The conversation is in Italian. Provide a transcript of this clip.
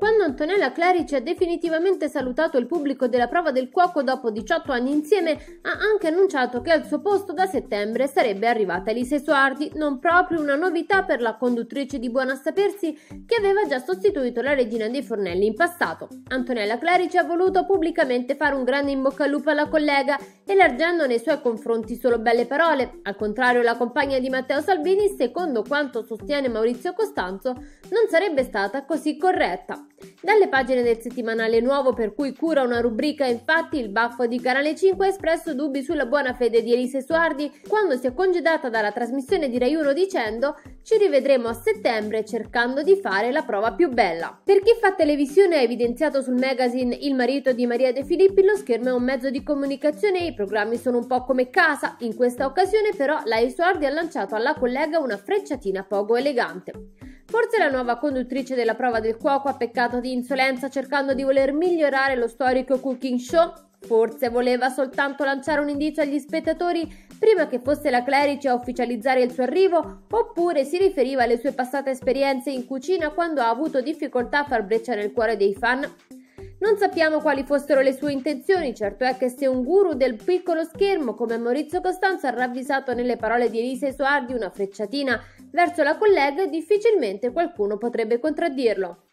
Quando Antonella Clerici ha definitivamente salutato il pubblico della prova del cuoco dopo 18 anni insieme, ha anche annunciato che al suo posto da settembre sarebbe arrivata Elise Suardi, non proprio una novità per la conduttrice di Buona Sapersi che aveva già sostituito la regina dei fornelli in passato. Antonella Clerici ha voluto pubblicamente fare un grande in bocca al lupo alla collega, elargendo nei suoi confronti solo belle parole. Al contrario, la compagna di Matteo Salvini, secondo quanto sostiene Maurizio Costanzo, non sarebbe stata così corretta. Dalle pagine del settimanale nuovo per cui cura una rubrica infatti il baffo di Canale 5 ha espresso dubbi sulla buona fede di Elise Suardi quando si è congedata dalla trasmissione di Rai 1 dicendo ci rivedremo a settembre cercando di fare la prova più bella. Per chi fa televisione ha evidenziato sul magazine Il marito di Maria De Filippi lo schermo è un mezzo di comunicazione e i programmi sono un po' come casa. In questa occasione però la Suardi ha lanciato alla collega una frecciatina poco elegante. Forse la nuova conduttrice della prova del cuoco ha peccato di insolenza cercando di voler migliorare lo storico cooking show? Forse voleva soltanto lanciare un indizio agli spettatori prima che fosse la Clerici a ufficializzare il suo arrivo? Oppure si riferiva alle sue passate esperienze in cucina quando ha avuto difficoltà a far brecciare il cuore dei fan? Non sappiamo quali fossero le sue intenzioni, certo è che se un guru del piccolo schermo come Maurizio Costanzo ha ravvisato nelle parole di Elisa Esuardi una frecciatina verso la collega, difficilmente qualcuno potrebbe contraddirlo.